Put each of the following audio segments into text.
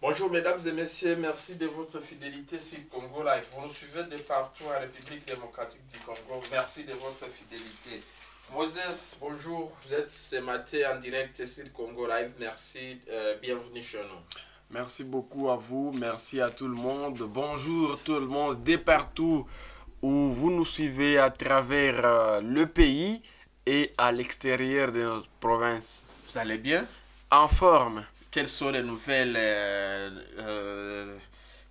Bonjour mesdames et messieurs, merci de votre fidélité sur Congo Live. Vous nous suivez de partout en République démocratique du Congo. Merci de votre fidélité. Moses, bonjour, vous êtes ce matin en direct sur Congo Live. Merci, euh, bienvenue chez nous. Merci beaucoup à vous, merci à tout le monde. Bonjour tout le monde, de partout où vous nous suivez à travers euh, le pays et à l'extérieur de notre province. Vous allez bien En forme. Quelles sont les nouvelles euh, euh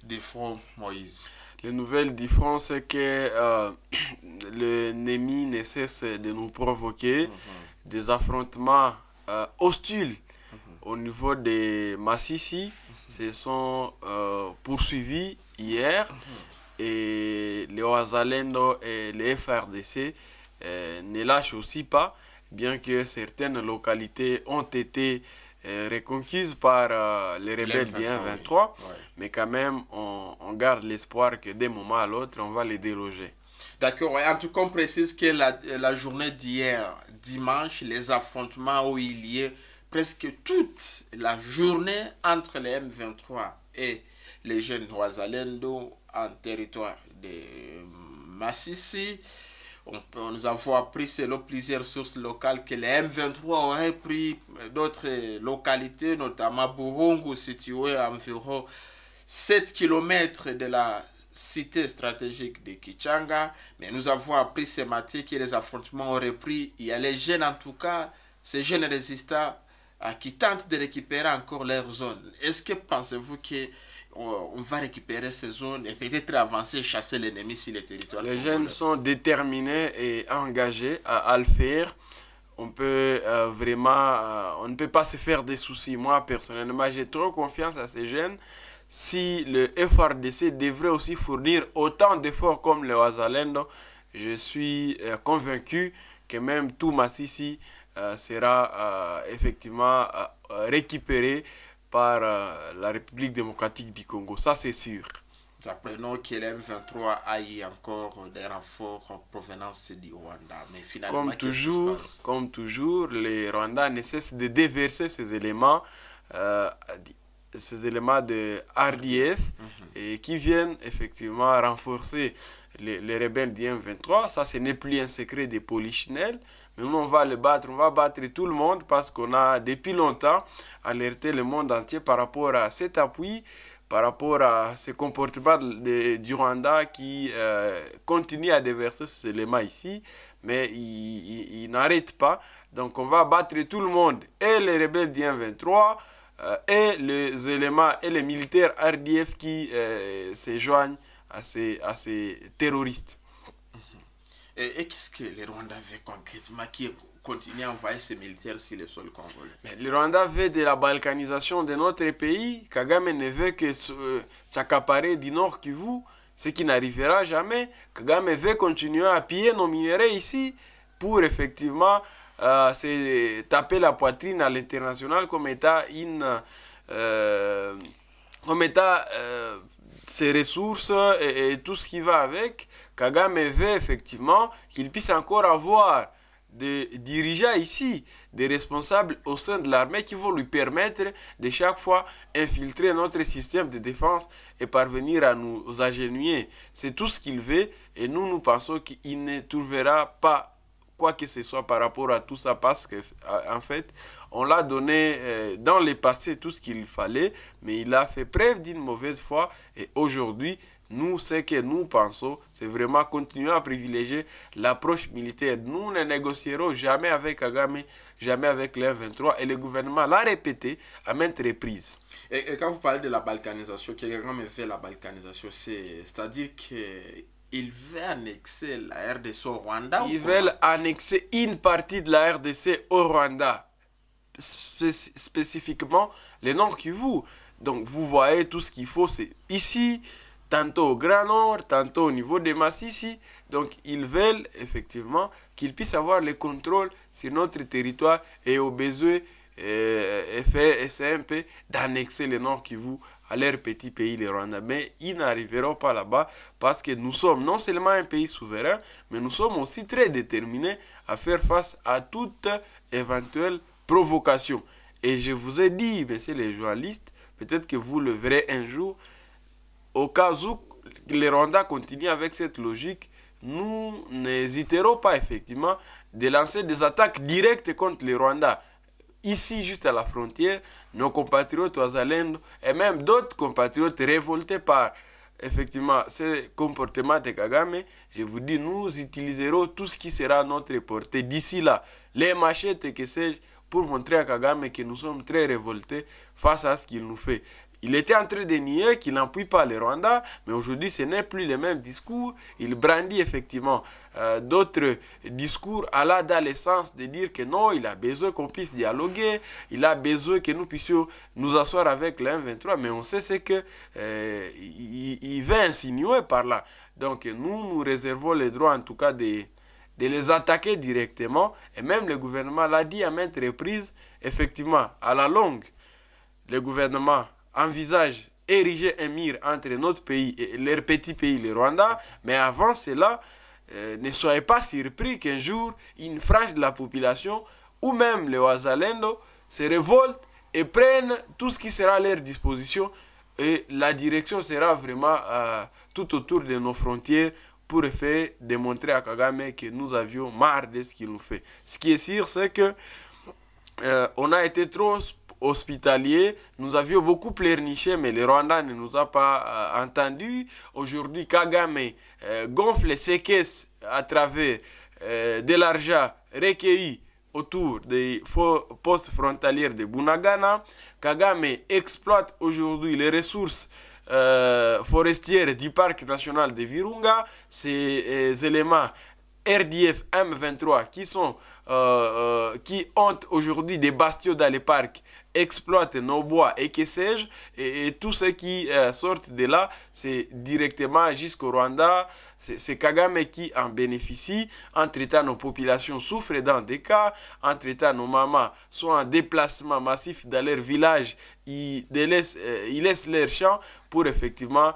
du front, Moïse Les nouvelles du front, c'est que euh, le l'ennemi ne cesse de nous provoquer mhm. des affrontements hostiles mhm. au niveau des Massissi se sont euh, poursuivis hier mhm. et les Oazalendo et les FRDC euh, ne lâchent aussi pas, bien que certaines localités ont été euh, reconquises par les rebelles Bien 23 mais quand même on, garde l'espoir que d'un moment à l'autre on va les déloger. D'accord, en tout cas on précise que la, la journée d'hier, dimanche, les affrontements où il y a presque toute la journée entre les M23 et les jeunes Oisalendo en territoire de Massissi. On, nous avons appris selon plusieurs sources locales que les M23 ont pris d'autres localités, notamment Burongo situé à environ 7 km de la cité stratégique de Kichanga. Mais nous avons appris ce matin que les affrontements ont pris Il y a les jeunes, en tout cas, ces jeunes résistants euh, qui tentent de récupérer encore leur zone. Est-ce que pensez-vous que euh, on va récupérer ces zones et peut-être avancer, chasser l'ennemi sur les territoires. Les jeunes sont déterminés et engagés à, le faire. On peut euh, vraiment, on ne peut pas se faire des soucis. Moi, personnellement, j'ai trop confiance à ces jeunes. Si le FRDC devrait aussi fournir autant d'efforts comme le Wazalendo, je suis convaincu que même tout Massissi euh, sera euh, effectivement euh, récupéré par la République démocratique du Congo. Ça, c'est sûr. Nous apprenons que l'M23 eu encore des renforts provenance du Rwanda. comme toujours, comme toujours, les Rwandais ne cessent de déverser ces éléments, ces éléments de RDF mhm. et qui viennent effectivement renforcer les, rebelles du 23 Ça, ce n'est plus un secret des polichinelles. Mais nous, on va les battre, on va battre tout le monde parce qu'on a depuis longtemps alerté le monde entier par rapport à cet appui, par rapport à ce comportement du Rwanda qui euh, continue à déverser ces éléments ici, mais il, n'arrêtent n'arrête pas. Donc on va battre tout le monde, et les rebelles du euh, 23 et les éléments, et les militaires RDF qui euh, se joignent assez, assez terroristes. Mhm. Et, qu'est-ce que les Rwandais veut concrètement qui continue à envoyer ses militaires sur le sol congolais Mais le Rwanda veut de la balkanisation de notre pays. Kagame ne veut que euh, s'accaparer du Nord vous, ce qui n'arrivera jamais. Kagame veut continuer à piller nos minéraux ici pour effectivement euh, se taper la poitrine à l'international comme étant in euh, comme état ses ressources et, tout ce qui va avec, Kagame veut effectivement qu'il puisse encore avoir des dirigeants ici, des responsables au sein de l'armée qui vont lui permettre de chaque fois infiltrer notre système de défense et parvenir à nous agénuer C'est tout ce qu'il veut et nous, nous pensons qu'il ne trouvera pas quoi que ce soit par rapport à tout ça parce que en fait on l'a donné euh, dans le passé tout ce qu'il fallait mais il a fait preuve d'une mauvaise foi et aujourd'hui nous ce que nous pensons c'est vraiment continuer à privilégier l'approche militaire nous ne négocierons jamais avec agame jamais avec les 23 et le gouvernement l'a répété à maintes reprises et, quand vous parlez de la balkanisation, est me fait la balkanisation, c'est-à-dire que ils veulent annexer la RDC au Rwanda Ils veulent annexer une partie de la RDC au Rwanda. spécifiquement, les Nord vous. Donc, vous voyez, tout ce qu'il faut, c'est ici, tantôt au Grand Nord, tantôt au niveau des ici Donc, ils veulent effectivement qu'ils puissent avoir le contrôle sur notre territoire et au besoin et c'est un peu d'annexer le Nord Kivu à leur petit pays, le Rwanda. Mais ils n'arriveront pas là-bas parce que nous sommes non seulement un pays souverain, mais nous sommes aussi très déterminés à faire face à toute éventuelle provocation. Et je vous ai dit, messieurs les journalistes, peut-être que vous le verrez un jour, au cas où le Rwanda continue avec cette logique, nous n'hésiterons pas effectivement de lancer des attaques directes contre le Rwanda. Ici, juste à la frontière, nos compatriotes oisalendo et même d'autres compatriotes révoltés par effectivement ce comportement de Kagame, je vous dis, nous utiliserons tout ce qui sera à notre portée d'ici là, les machettes que sais pour montrer à Kagame que nous sommes très révoltés face à ce qu'il nous fait. Il était en train de nier qu'il n'appuie pas le Rwanda, mais aujourd'hui ce n'est plus le même discours. Il brandit effectivement euh, d'autres discours à la dans de dire que non, il a besoin qu'on puisse dialoguer, il a besoin que nous puissions nous asseoir avec le 23 mais on sait ce que euh, il, veut insinuer par là. Donc nous, nous réservons le droit en tout cas de, de les attaquer directement. Et même le gouvernement l'a dit à maintes reprises, effectivement, à la longue, le gouvernement envisage ériger un mur entre notre pays et leur petit pays, le Rwanda. Mais avant cela, euh, ne soyez pas surpris qu'un jour, une frange de la population ou même les Wazalendo se révoltent et prennent tout ce qui sera à leur disposition. Et la direction sera vraiment euh, tout autour de nos frontières pour faire démontrer à Kagame que nous avions marre de ce qu'il nous fait. Ce qui est sûr, c'est que euh, on a été trop hospitalier. Nous avions beaucoup pleurniché, mais le Rwanda ne nous a pas euh, entendu. Aujourd'hui, Kagame euh, gonfle ses caisses à travers euh, de l'argent recueilli autour des postes frontaliers de Bunagana. Kagame exploite aujourd'hui les ressources forestières du parc national de Virunga. Ces éléments RDF M23 qui, sont, euh, euh, qui ont aujourd'hui des bastions dans les parcs, exploitent nos bois et que sais-je, et, tout ce qui euh, sort de là, c'est directement jusqu'au Rwanda, c'est Kagame qui en bénéficie. Entre-temps, nos populations souffrent dans des cas, entre-temps, nos mamans sont en déplacement massif dans leurs village, ils, ils laissent leurs champs pour effectivement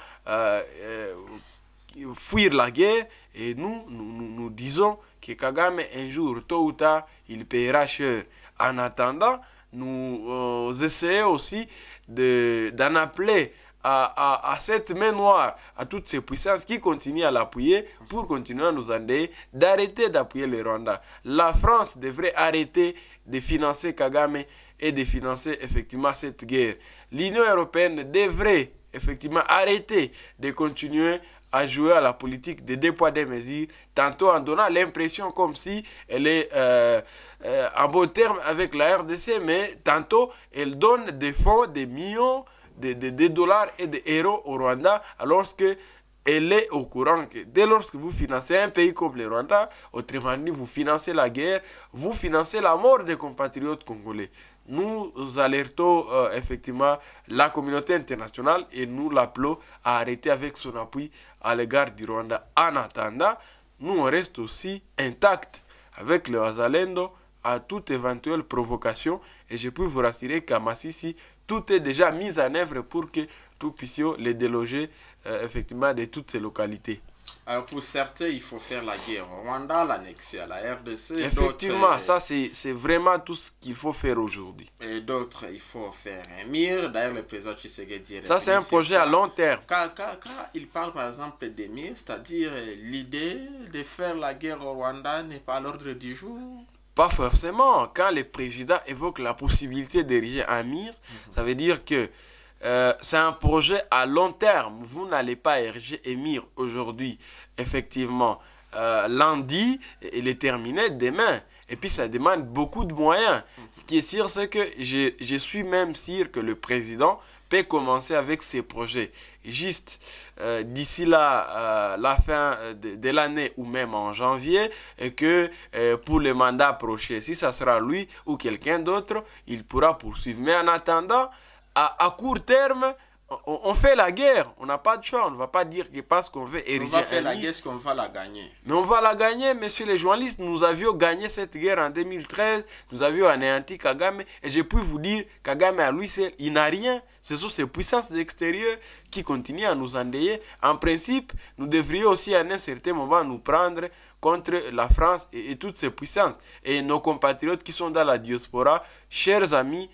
fuir la guerre et nous, nous, nous, disons que Kagame, un jour, tôt ou tard, il paiera cher. En attendant, nous euh, essayons aussi d'en appeler à, à, cette main noire, à toutes ces puissances qui continuent à l'appuyer pour continuer à nous endeuiller, d'arrêter d'appuyer le Rwanda. La France devrait arrêter de financer Kagame et de financer effectivement cette guerre. L'Union européenne devrait effectivement arrêter de continuer à jouer à la politique des deux poids, des mesures, tantôt en donnant l'impression comme si elle est euh, euh, en bon terme avec la RDC, mais tantôt elle donne des fonds, des millions de, dollars et des euros au Rwanda, alors que elle est au courant que dès lors que vous financez un pays comme le Rwanda, autrement dit, vous financez la guerre, vous financez la mort des compatriotes congolais nous alertons euh, effectivement la communauté internationale et nous l'appelons à arrêter avec son appui à l'égard du Rwanda. En attendant, nous restons aussi intacts avec le Azalendo à toute éventuelle provocation et je peux vous rassurer qu'à Massissi, tout est déjà mis en œuvre pour que nous puissions les déloger euh, effectivement de toutes ces localités. Alors pour certains, il faut faire la guerre au Rwanda, l'annexer à la RDC. Effectivement, ça euh, c'est vraiment tout ce qu'il faut faire aujourd'hui. Et d'autres, il faut faire un mire. D'ailleurs, le président Tshisekedi... Dit ça c'est un projet à long terme. Quand, quand, il parle par exemple des mires, c'est-à-dire euh, l'idée de faire la guerre au Rwanda n'est pas à l'ordre du jour Pas forcément. Quand le président évoque la possibilité d'ériger un mire, mhm. ça veut dire que euh, c'est un projet à long terme. Vous n'allez pas ériger Émir aujourd'hui, effectivement. Euh, lundi, il est terminé demain. Et puis ça demande beaucoup de moyens. Ce qui est sûr, c'est que je, je, suis même sûr que le président peut commencer avec ses projets. Juste euh, d'ici là la fin de, de l'année ou même en janvier, et que pour le mandat prochain, si ça sera lui ou quelqu'un d'autre, il pourra poursuivre. Mais en attendant, à, court terme, on, fait la guerre. On n'a pas de choix. On ne va pas dire que parce qu'on veut ériger. On va faire la guerre, qu'on va la gagner. Mais on va la gagner, messieurs les journalistes. Nous avions gagné cette guerre en 2013. Nous avions anéanti Kagame. Et je puis vous dire, Kagame à lui seul, il n'a rien. Ce sont ces puissances extérieures qui continuent à nous endeuiller. En principe, nous devrions aussi à un certain moment nous prendre contre la France et, et toutes ces puissances. Et nos compatriotes qui sont dans la diaspora, chers amis,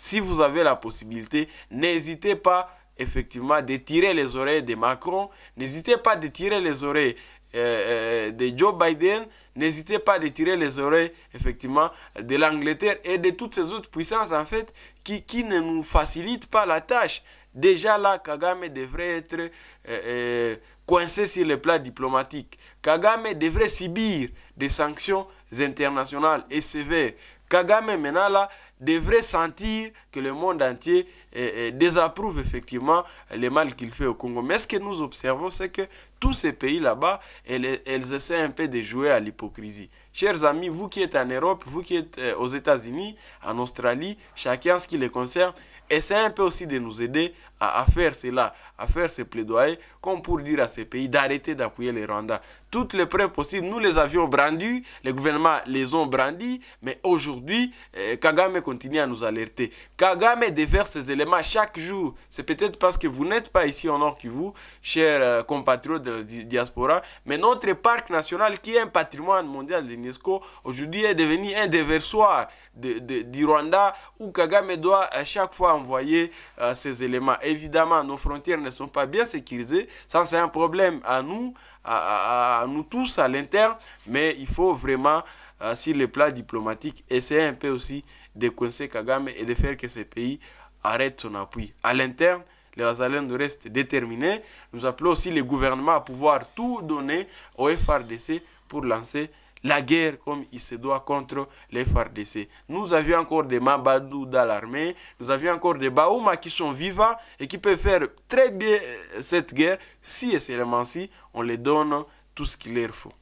si vous avez la possibilité, n'hésitez pas effectivement de tirer les oreilles de Macron, n'hésitez pas de tirer les oreilles euh, euh, de Joe Biden, n'hésitez pas de tirer les oreilles effectivement de l'Angleterre et de toutes ces autres puissances en fait qui, qui ne nous facilitent pas la tâche. Déjà là, Kagame devrait être euh, coincé sur le plan diplomatique. Kagame devrait subir des sanctions internationales et sévères. Kagame maintenant là, devrait sentir que le monde entier désapprouve effectivement les mal qu'il fait au Congo. Mais ce que nous observons, c'est que tous ces pays là-bas, elles, essaient un peu de jouer à l'hypocrisie. Chers amis, vous qui êtes en Europe, vous qui êtes euh, aux États-Unis, en Australie, chacun ce qui les concerne, essaie un peu aussi de nous aider à, faire cela, à faire ce plaidoyer, comme pour dire à ces pays d'arrêter d'appuyer les Rwandais. Toutes les preuves possibles, nous les avions brandis, les gouvernements les ont brandis, mais aujourd'hui, euh, Kagame continue à nous alerter. Kagame déverse ses éléments chaque jour. C'est peut-être parce que vous n'êtes pas ici en or qui vous, chers euh, compatriotes de la diaspora, mais notre parc national, qui est un patrimoine mondial de l'UNESCO, aujourd'hui est devenu un déversoir de, du Rwanda où Kagame doit à euh, chaque fois envoyer euh, ses éléments. Évidemment, nos frontières ne sont pas bien sécurisées. Ça, c'est un problème à nous, à, nous tous à l'interne, mais il faut vraiment, euh, sur les plats diplomatiques, essayer un peu aussi de coincer Kagame et de faire que ce pays arrête son appui. À l'interne, les Azalènes restent déterminés. Nous appelons aussi les gouvernements à pouvoir tout donner au FRDC pour lancer la guerre comme il se doit contre les FRDC. Nous avions encore des Mabadou dans l'armée, nous avions encore des Baouma qui sont vivants et qui peuvent faire très bien euh, cette guerre si et seulement si on les donne tout ce qu'il leur faut.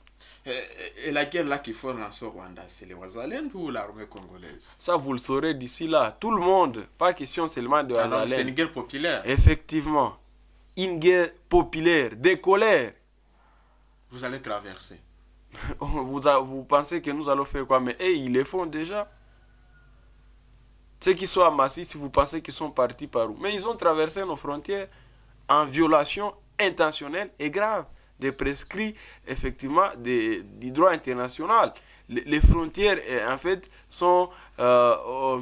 Et la guerre là qui font en au Rwanda, c'est les Rwandais ou l'armée congolaise Ça, vous le saurez d'ici là. Tout le monde, pas question seulement de ah C'est une guerre populaire. Effectivement. Une guerre populaire, des colères. Vous allez traverser. vous, vous pensez que nous allons faire quoi Mais ils les font déjà. Ceux qui sont amassés, si vous pensez qu'ils sont partis par où Mais ils ont traversé nos frontières en violation intentionnelle et grave des prescrits effectivement des, du droit international. Les, frontières, euh, en fait, sont... Euh,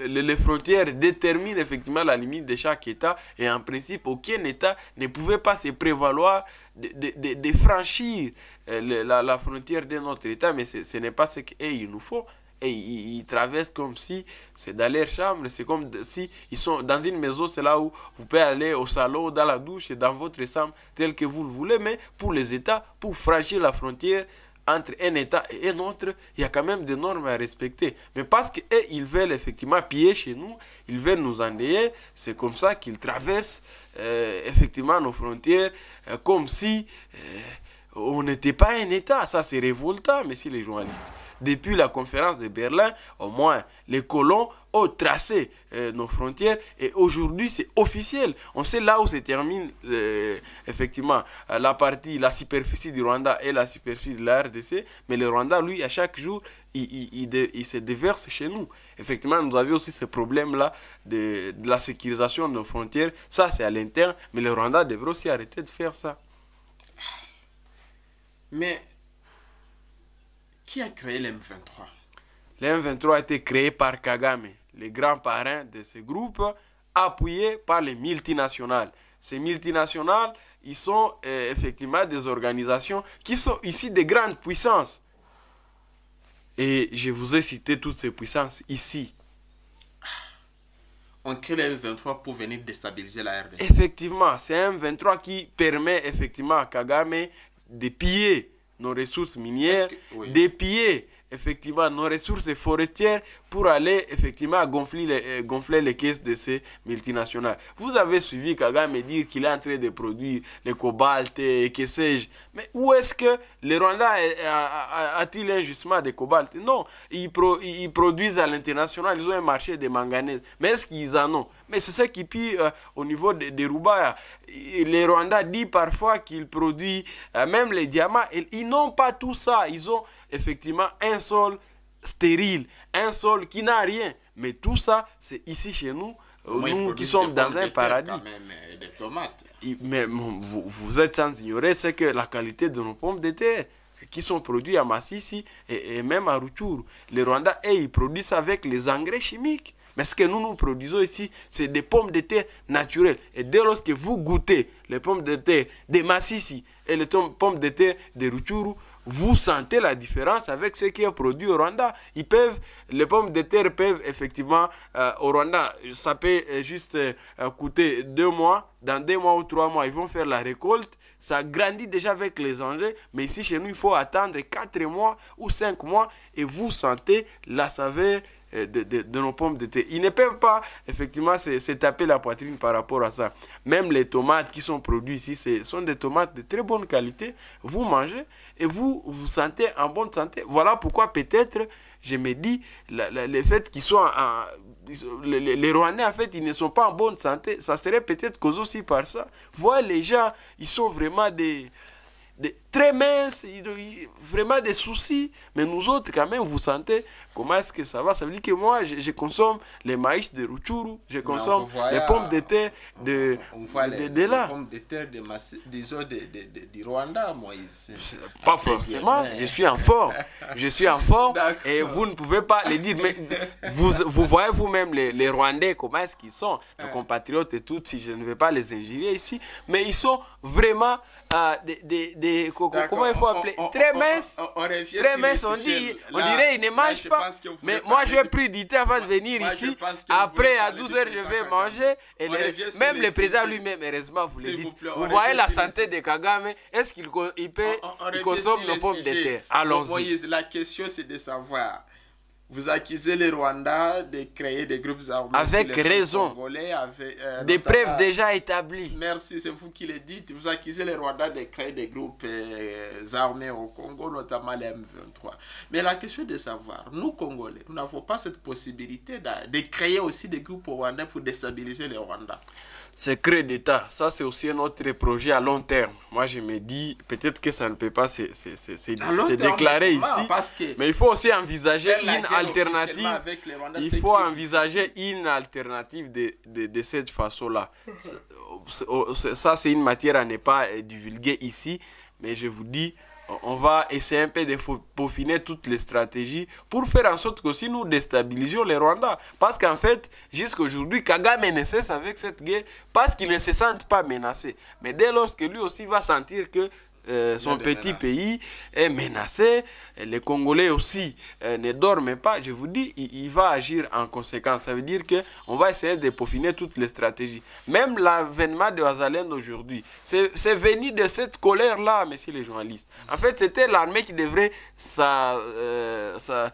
les frontières déterminent effectivement la limite de chaque État et en principe aucun État ne pouvait pas se prévaloir de, de, de franchir euh, la, la frontière de notre État, mais ce n'est pas ce qu'il nous faut et ils, traversent comme si c'est dans leur chambre, c'est comme si ils sont dans une maison, c'est là où vous pouvez aller au salon, dans la douche et dans votre chambre, tel que vous le voulez, mais pour les États, pour franchir la frontière, entre un État et un autre, il y a quand même des normes à respecter. Mais parce qu'ils ils veulent effectivement piller chez nous, ils veulent nous enlever, c'est comme ça qu'ils traversent euh, effectivement nos frontières, euh, comme si euh, on n'était pas un État. Ça, c'est révoltant, messieurs les journalistes. Depuis la conférence de Berlin, au moins, les colons ont tracé euh, nos frontières et aujourd'hui, c'est officiel. On sait là où se termine, euh, effectivement, la partie, la superficie du Rwanda et la superficie de la RDC. Mais le Rwanda, lui, à chaque jour, il, se déverse chez nous. Effectivement, nous avions aussi ce problème-là de, de la sécurisation de nos frontières. Ça, c'est à l'interne, mais le Rwanda devrait aussi arrêter de faire ça. Mais qui a créé lm 23 lm 23 a été créé par Kagame, le grand parrain de ce groupe, appuyé par les multinationales. Ces multinationales, ils sont euh, effectivement des organisations qui sont ici des grandes puissances. Et je vous ai cité toutes ces puissances ici. On crée lm 23 pour venir déstabiliser la RDC. Effectivement, c'est lm M23 qui permet effectivement à Kagame dépiller nos ressources minières, dépier effectivement nos ressources forestières pour aller effectivement gonfler les, euh, gonfler les caisses de ces multinationales. Vous avez suivi Kagame dire qu'il est en train de produire le cobalt et que sais-je. Mais où est-ce que le Rwanda a-t-il justement de cobalt Non, ils, ils produisent à l'international, ils ont un marché de manganèse. Mais est-ce qu'ils en ont mais c'est ça qui, pire euh, au niveau des de les Rwandais disent parfois qu'ils produisent euh, même les diamants. ils n'ont pas tout ça. Ils ont effectivement un sol stérile, un sol qui n'a rien. Mais tout ça, c'est ici chez nous, euh, nous qui sommes dans un paradis. tomates. Mais vous, êtes sans ignorer, c'est que la qualité de nos pommes de terre qui sont produites à Massissi et, même à Routour, les Rwandais, et ils produisent avec les engrais chimiques. Mais ce que nous nous produisons ici, c'est des pommes de terre naturelles. Et dès lorsque vous goûtez les pommes de terre de Massissi et les pommes de terre de Ruchuru, vous sentez la différence avec ce qui est produit au Rwanda. Ils peuvent, les pommes de terre peuvent effectivement, euh, au Rwanda, ça peut euh, juste euh, coûter deux mois. Dans deux mois ou trois mois, ils vont faire la récolte. Ça grandit déjà avec les engrais. Mais ici, chez nous, il faut attendre quatre mois ou cinq mois et vous sentez la saveur euh, de, nos pommes de thé. Ils ne peuvent pas, effectivement, se, taper la poitrine par rapport à ça. Même les tomates qui sont produites ici, ce sont des tomates de très bonne qualité. Vous mangez et vous vous sentez en bonne santé. Voilà pourquoi peut-être, je me dis, les faits qui sont en, les, les, en fait, ils ne sont pas en bonne santé. Ça serait peut-être causé aussi par ça. Voilà, les gens, ils sont vraiment des, des très vraiment des soucis. Mais nous autres, quand même, vous sentez comment est-ce que ça va. Ça veut dire que moi, je, consomme les maïs de Ruchuru, je consomme les pommes de terre de, on, de, de, de terre du Rwanda, Moïse. Pas forcément, je suis en forme. Je suis en forme et vous ne pouvez pas les dire. Mais vous, vous voyez vous-même les, les, Rwandais, comment est-ce qu'ils sont, nos compatriotes et tout, si je ne vais pas les ingérer ici. Mais ils sont vraiment à euh, des, des, des comment il faut appeler Très mince. très mince, on, dit, on dirait il ne mange pas. Mais moi, je vais du thé avant de venir ici. Après, à 12h, je vais manger. même le président lui-même, heureusement, vous le dites. Vous, voyez la santé de Kagame. Est-ce qu'il peut, consommer consomme nos pommes de terre Allons-y. La question, c'est de savoir. Vous accusez les Rwandais de créer des groupes armés. Avec raison. avec, euh, des preuves déjà établies. Merci, c'est vous qui le dites. Vous accusez les Rwandais de créer des groupes euh, armés au Congo, notamment les M23. Mais la question est de savoir, nous Congolais, nous n'avons pas cette possibilité de, créer aussi des groupes rwandais pour déstabiliser les Rwandais. Secret d'État, ça c'est aussi un autre projet à long terme. Moi je me dis, peut-être que ça ne peut pas se, déclarer ici. mais il faut aussi envisager une alternative, il faut envisager une alternative de, de, cette façon-là. Oh, ça, c'est une matière à ne pas euh, divulguer ici, mais je vous dis, on va essayer un peu de peaufiner toutes les stratégies pour faire en sorte que si nous déstabilisions les Rwandais. Parce qu'en fait, jusqu'à aujourd'hui, Kagame ne avec cette guerre parce qu'il ne se sent pas menacé. Mais dès lors que lui aussi va sentir que euh, son petit pays est menacé, les Congolais aussi euh, ne dorment pas, je vous dis, il, va agir en conséquence. Ça veut dire qu'on va essayer de peaufiner toutes les stratégies. Même l'avènement de Azalène aujourd'hui, c'est venu de cette colère-là, messieurs les journalistes. En fait, c'était l'armée qui devrait sa... euh, ça,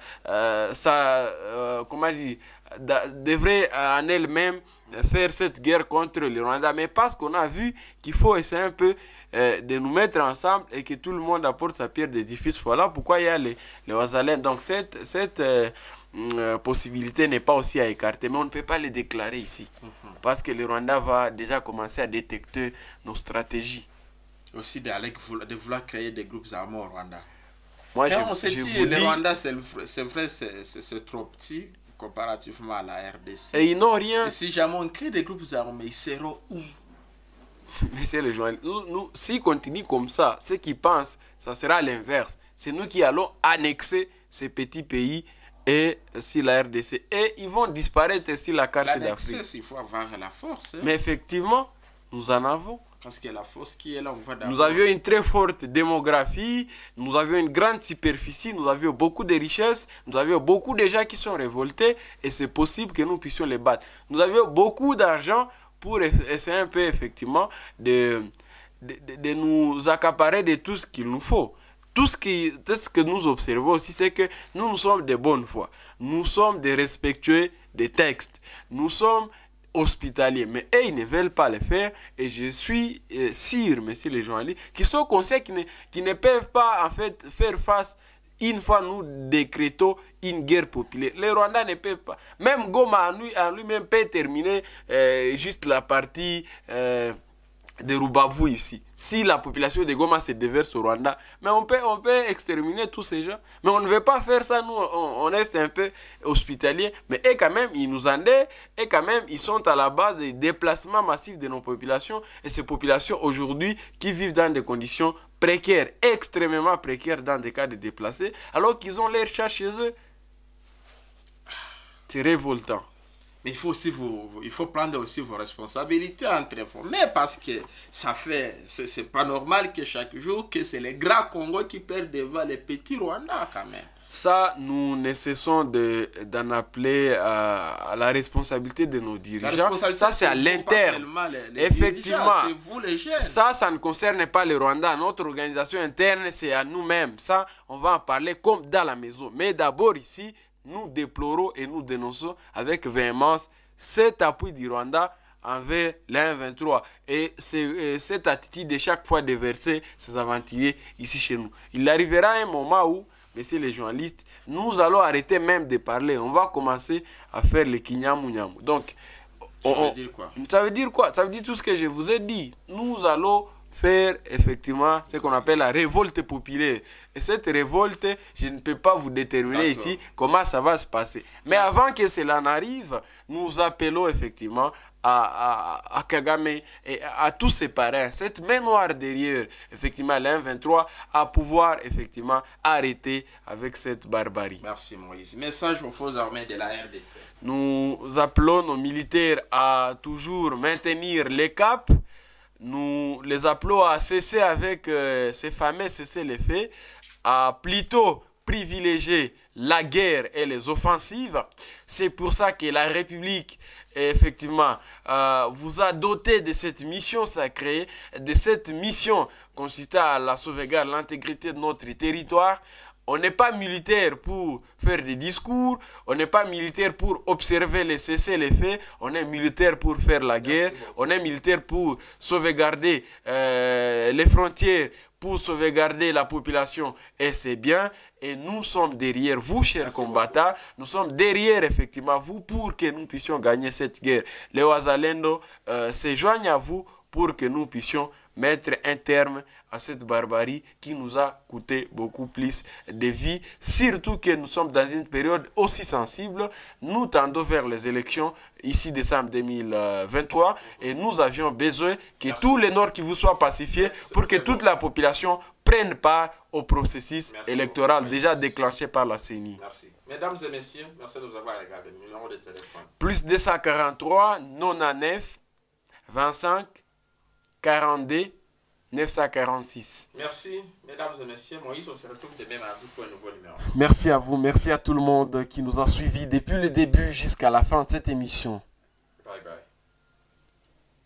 ça euh, comment dire, devrait euh, en elle-même euh, faire cette guerre contre le Rwanda. Mais parce qu'on a vu qu'il faut essayer un peu euh, de nous mettre ensemble et que tout le monde apporte sa pierre d'édifice. Voilà pourquoi il y a les, les Donc cette, cette mm, possibilité n'est pas aussi à écarter, mais on ne peut pas les déclarer ici. Mhm. Parce que le Rwanda va déjà commencer à détecter nos stratégies. Aussi ben, de, vouloir créer des groupes armés au Rwanda. Moi, je, on s'est dit, le Rwanda, c'est vrai, c'est trop petit comparativement à la RDC. Et ils n'ont rien. si jamais on crée des groupes armés, ils seront où Mais c'est le Nous, si s'ils continuent comme ça, ceux qui pensent, ça sera l'inverse. C'est nous qui allons annexer ces petits pays et si la RDC. Et ils vont disparaître si la carte d'Afrique. il faut avoir la force. Hein. Mais effectivement, nous en avons la qui est là Nous avions une très forte démographie, nous avions une grande superficie, nous avions beaucoup de richesses, nous avions beaucoup de gens qui sont révoltés et c'est possible que nous puissions les battre. Nous avions beaucoup d'argent pour essayer un peu effectivement de, de, nous accaparer de tout ce qu'il nous faut tout ce, qui, tout ce que nous observons aussi, c'est que nous, nous sommes de bonne foi. Nous sommes des respectueux des textes. Nous sommes hospitaliers. Mais ils ne veulent pas le faire. Et je suis euh, sûr, monsieur les journalistes, qui sont conseils qui ne, peuvent pas en fait faire face une fois nous décrétons une guerre populaire. Les Rwandais ne peuvent pas. Même Goma en lui-même peut terminer euh, juste la partie... Euh, de Rubavu ici. Si la population de Goma se déverse au Rwanda, mais on peut, on peut exterminer tous ces gens. Mais on ne veut pas faire ça, nous, on, reste est un peu hospitalier. Mais quand même, ils nous endettent, et quand même, ils sont à la base des déplacements massifs de nos populations. Et ces populations aujourd'hui qui vivent dans des conditions précaires, extrêmement précaires dans des cas de déplacés, alors qu'ils ont l'air chat chez eux. C'est révoltant. Mais il faut aussi vous, il faut prendre aussi vos responsabilités entre vous. Mais parce que ça fait, c'est pas normal que chaque jour, que c'est les grands Congo qui perdent devant les petits Rwandais quand même. Ça, nous ne cessons d'en appeler à, la responsabilité de nos dirigeants. Ça, c'est à l'interne. Effectivement. ça, ça ne concerne pas le Rwanda. Notre organisation interne, c'est à nous-mêmes. Ça, on va en parler comme dans la maison. Mais d'abord, ici, nous déplorons et nous dénonçons avec véhémence cet appui du Rwanda envers l1 23 Et euh, cette attitude de chaque fois verser ses aventuriers ici chez nous. Il arrivera un moment où, messieurs les journalistes, nous allons arrêter même de parler. On va commencer à faire le kinyamunyamu. Donc, ça, veut dire quoi ça veut dire quoi Ça veut dire tout ce que je vous ai dit. Nous allons faire effectivement ce qu'on appelle la révolte populaire. Et cette révolte, je ne peux pas vous déterminer ici comment ça va se passer. Mais avant que cela n'arrive, nous appelons effectivement à, à, Kagame et à tous ses parrains, cette mémoire derrière, effectivement, l'un 23 à pouvoir effectivement arrêter avec cette barbarie. Merci Moïse. Message aux forces armées de la RDC. Nous appelons nos militaires à toujours maintenir les caps nous les appelons à cesser avec euh, ces fameux cesser les faits, à plutôt privilégier la guerre et les offensives. C'est pour ça que la République, effectivement, euh, vous a doté de cette mission sacrée, de cette mission consistant à la sauvegarde, l'intégrité de notre territoire, on n'est pas militaire pour faire des discours, on n'est pas militaire pour observer les cessez les faits, on est militaire pour faire la guerre, on est militaire pour sauvegarder euh, les frontières, pour sauvegarder la population et c'est bien. Et nous sommes derrière vous, chers combattants. Nous sommes derrière, effectivement, vous pour que nous puissions gagner cette guerre. Les Wazalendo euh, se joignent à vous pour que nous puissions mettre un terme à cette barbarie qui nous a coûté beaucoup plus de vies, surtout que nous sommes dans une période aussi sensible. Nous tendons vers les élections ici décembre 2023 et nous avions besoin que tous Nord qui vous soient pacifiés pour que toute la population prenne part au processus électoral déjà déclenché par la CENI. Merci. Mesdames et messieurs, merci de nous avoir regardé. de Plus 243 99 25 D, 946. Merci, mesdames et messieurs. Moïse, on se retrouve demain mardi pour un nouveau numéro. Merci à vous, merci à tout le monde qui nous a suivis depuis le début jusqu'à la fin de cette émission. Bye bye.